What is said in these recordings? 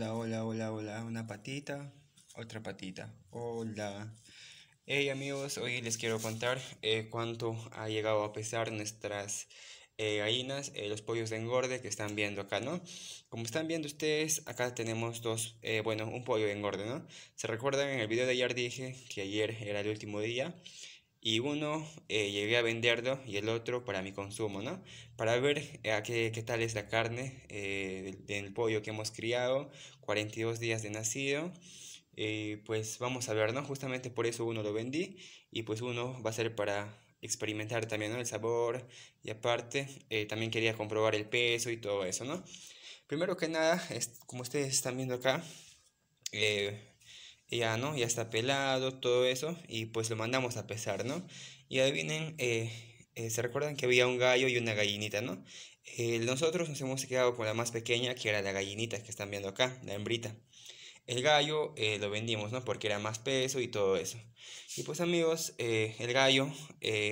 Hola, hola, hola, hola. Una patita, otra patita. Hola. Hey amigos, hoy les quiero contar eh, cuánto ha llegado a pesar nuestras eh, gallinas, eh, los pollos de engorde que están viendo acá, ¿no? Como están viendo ustedes, acá tenemos dos, eh, bueno, un pollo de engorde, ¿no? Se recuerdan en el video de ayer dije que ayer era el último día y uno eh, llegué a venderlo y el otro para mi consumo, ¿no? Para ver eh, a qué, qué, tal es la carne eh, del, pollo que hemos criado, 42 días de nacido, pues vamos a ver, ¿no? Justamente por eso uno lo vendí y pues uno va a ser para experimentar también, ¿no? El sabor y aparte también quería comprobar el peso y todo eso, ¿no? Primero que nada, es, como ustedes están viendo acá, eh, ya, ¿no? Ya está pelado, todo eso, y pues lo mandamos a pesar, ¿no? Y ahí vienen eh, eh, ¿se recuerdan que había un gallo y una gallinita, ¿no? Eh, nosotros nos hemos quedado con la más pequeña, que era la gallinita que están viendo acá, la hembrita. El gallo lo vendimos, ¿no? Porque era más peso y todo eso. Y pues amigos, el gallo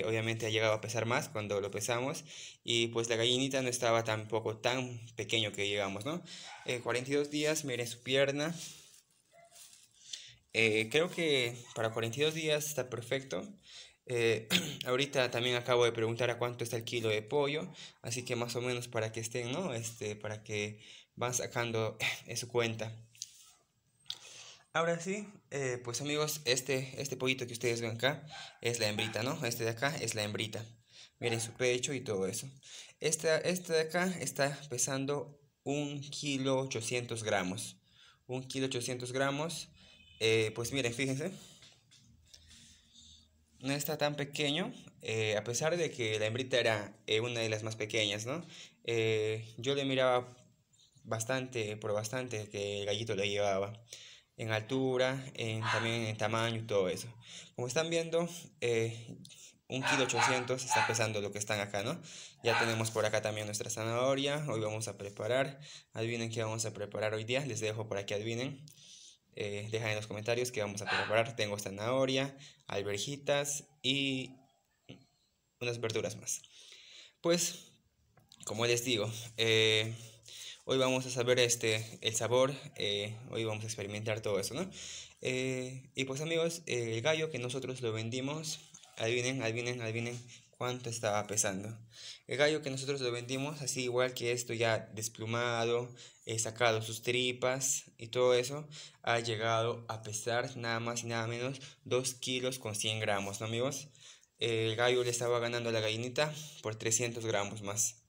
obviamente ha llegado a pesar más cuando lo pesamos. Y pues la gallinita no estaba tampoco tan pequeño que llegamos, ¿no? 42 días, miren su pierna, eh, creo que para 42 días está perfecto. Eh, ahorita también acabo de preguntar a cuánto está el kilo de pollo, así que más o menos para que estén, ¿no? Este, para que van sacando su cuenta. Ahora sí, eh, pues amigos, este, este pollito que ustedes ven acá es la hembrita, ¿no? Este de acá es la hembrita. Miren su pecho y todo eso. Este de acá está pesando 1 kilo 800 gramos. 1 kilo 800 gramos. Eh, pues miren, fíjense. No está tan pequeño, eh, a pesar de que la hembrita era eh, una de las más pequeñas, ¿no? yo le miraba bastante, por bastante que el gallito le llevaba. En altura, también en tamaño y todo eso. Como están viendo, un kilo 800 está pesando lo que están acá, ¿no? Ya tenemos por acá también nuestra zanahoria. Hoy vamos a preparar. Adivinen qué vamos a preparar hoy día. Les dejo por que adivinen. Eh, deja en los comentarios que vamos a preparar. Tengo zanahoria, alberjitas y unas verduras más. Pues, como les digo, eh, hoy vamos a saber este, el sabor, eh, hoy vamos a experimentar todo eso, ¿no? y pues amigos, el gallo que nosotros lo vendimos, adivinen, adivinen, adivinen cuánto estaba pesando. El gallo que nosotros lo vendimos, así igual que esto ya desplumado, he eh, sacado sus tripas y todo eso, ha llegado a pesar nada más y nada menos 2 kilos con 100 gramos, ¿no amigos? El gallo le estaba ganando a la gallinita por 300 gramos más.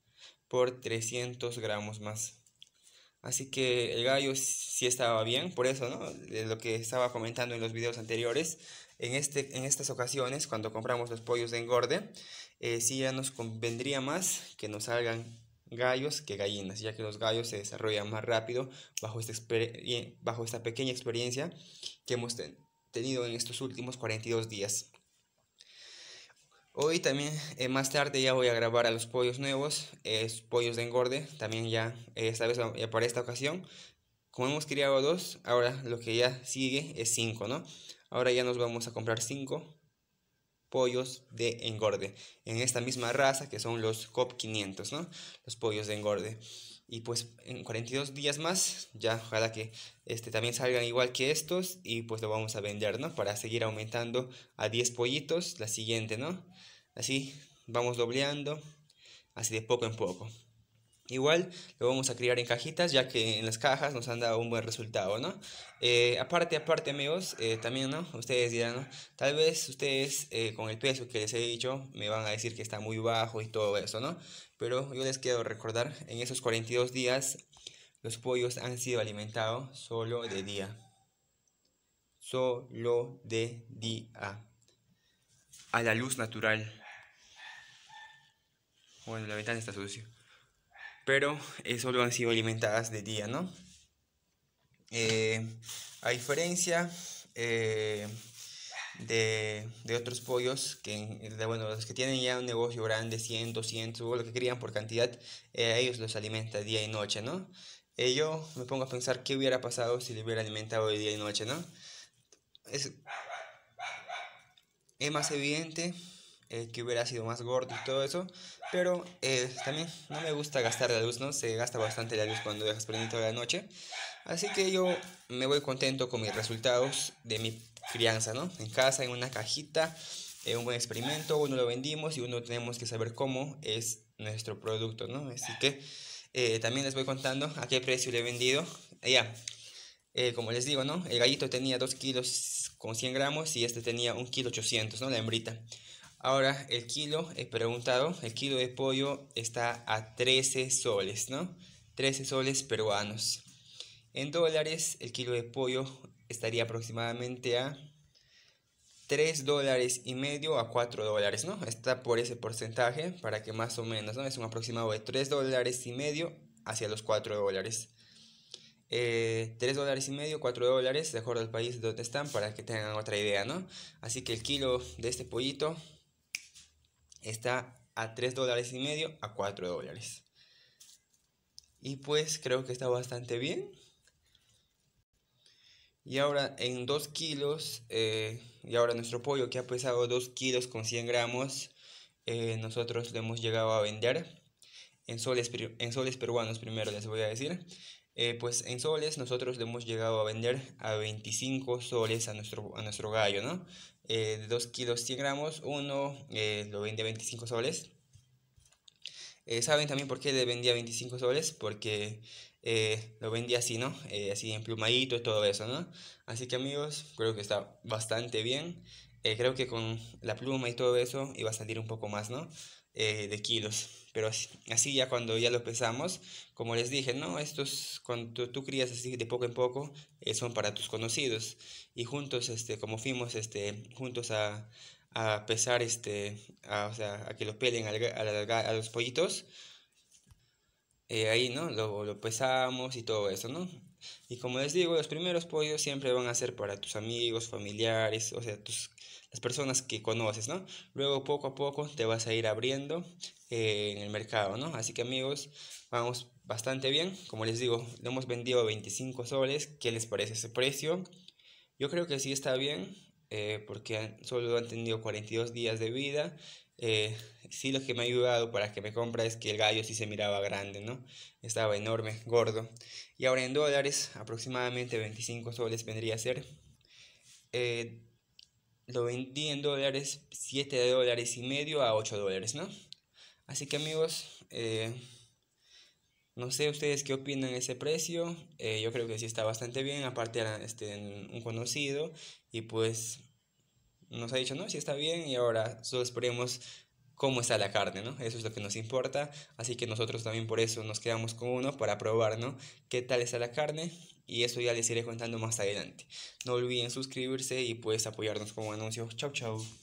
Por 300 gramos más. Así que el gallo sí estaba bien, por eso, ¿no? lo que estaba comentando en los videos anteriores, en, este, en estas ocasiones, cuando compramos los pollos de engorde, eh, sí ya nos convendría más que nos salgan gallos que gallinas, ya que los gallos se desarrollan más rápido bajo esta, bajo esta pequeña experiencia que hemos tenido en estos últimos 42 días. Hoy también, eh, más tarde ya voy a grabar a los pollos nuevos, pollos de engorde, también ya esta vez eh, para esta ocasión. Como hemos criado dos, ahora lo que ya sigue es cinco, ¿no? Ahora ya nos vamos a comprar 5 pollos de engorde en esta misma raza que son los COP 500, ¿no? Los pollos de engorde. Y pues en 42 días más, ya ojalá que este también salgan igual que estos y pues lo vamos a vender, ¿no? Para seguir aumentando a 10 pollitos la siguiente, ¿no? Así vamos dobleando, así de poco en poco. Igual lo vamos a criar en cajitas ya que en las cajas nos han dado un buen resultado, ¿no? Eh, aparte, aparte amigos, eh, también, ¿no? Ustedes dirán, Tal vez ustedes eh, con el peso que les he dicho me van a decir que está muy bajo y todo eso, ¿no? Pero yo les quiero recordar, en esos 42 días los pollos han sido alimentados solo de día. Solo de día. A la luz natural. Bueno, la ventana está sucia pero solo han sido alimentadas de día, ¿no? Eh, a diferencia eh, de, de, otros pollos, que, bueno, los que tienen ya un negocio grande, 100, 200, o lo que crían por cantidad, eh, ellos los alimenta día y noche, ¿no? yo me pongo a pensar qué hubiera pasado si le hubiera alimentado de día y noche, ¿no? Es, es más evidente eh, que hubiera sido más gordo y todo eso. Pero eh, también no me gusta gastar la luz, ¿no? Se gasta bastante la luz cuando dejas prendido toda la noche. Así que yo me voy contento con mis resultados de mi crianza, ¿no? En casa, en una cajita, eh, un buen experimento, uno lo vendimos y uno tenemos que saber cómo es nuestro producto, ¿no? Así que eh, también les voy contando a qué precio le he vendido. ya, como les digo, ¿no? El gallito tenía 2 kilos con 100 gramos y este tenía 1 kilo 800, ¿no? La hembrita. Ahora, el kilo, he preguntado, el kilo de pollo está a 13 soles, ¿no? 13 soles peruanos. En dólares, el kilo de pollo estaría aproximadamente a 3 dólares y medio a 4 dólares, ¿no? Está por ese porcentaje para que más o menos, ¿no? Es un aproximado de 3 dólares y medio hacia los 4 dólares. Eh, 3 dólares y medio, 4 dólares, de acuerdo al país donde están, para que tengan otra idea, ¿no? Así que el kilo de este pollito está a 3 dólares y medio a 4 dólares. Y pues creo que está bastante bien. Y ahora en 2 kilos, eh, y ahora nuestro pollo que ha pesado 2 kilos con 100 gramos, eh, nosotros lo hemos llegado a vender en soles, en soles peruanos primero les voy a decir, eh, pues en soles nosotros le hemos llegado a vender a 25 soles a nuestro, nuestro gallo, ¿no? Eh, de 2 kilos 100 gramos, uno eh, lo vende a 25 soles. ¿Saben también por qué le vendía 25 soles? Porque lo vendía así, ¿no? así en plumadito y todo eso, ¿no? Así que amigos, creo que está bastante bien. creo que con la pluma y todo eso iba a salir un poco más, ¿no? Eh, de kilos. Pero así, ya cuando ya lo pesamos, como les dije, ¿no? Estos, cuando tú crías así de poco en poco, eh, son para tus conocidos. Y juntos, este, como fuimos este, juntos a, pesar, este, a, o sea, a que lo pelen al, a los pollitos, eh, ahí, ¿no? Lo, lo, pesamos y todo eso, ¿no? Y como les digo, los primeros pollos siempre van a ser para tus amigos, familiares, o sea, tus las personas que conoces, ¿no? Luego poco a poco te vas a ir abriendo eh, en el mercado, ¿no? Así que amigos, vamos bastante bien. Como les digo, lo hemos vendido a 25 soles. ¿Qué les parece ese precio? Yo creo que sí está bien, eh, porque solo han tenido 42 días de vida. Eh, sí, lo que me ha ayudado para que me compra es que el gallo sí se miraba grande, ¿no? Estaba enorme, gordo. Y ahora en dólares, aproximadamente 25 soles vendría a ser. Eh, lo vendí en dólares, 7 dólares y medio a 8 dólares, ¿no? Así que amigos, eh, no sé ustedes qué opinan de ese precio. Eh, yo creo que sí está bastante bien. Aparte ah, era este, un conocido. Y pues nos ha dicho, no, sí está bien. Y ahora solo esperemos cómo está la carne, ¿no? Eso es lo que nos importa, así que nosotros también por eso nos quedamos con uno para probar, ¿no? ¿Qué tal está la carne? Y eso ya les iré contando más adelante. No olviden suscribirse y puedes apoyarnos con anuncio, Chau, chau.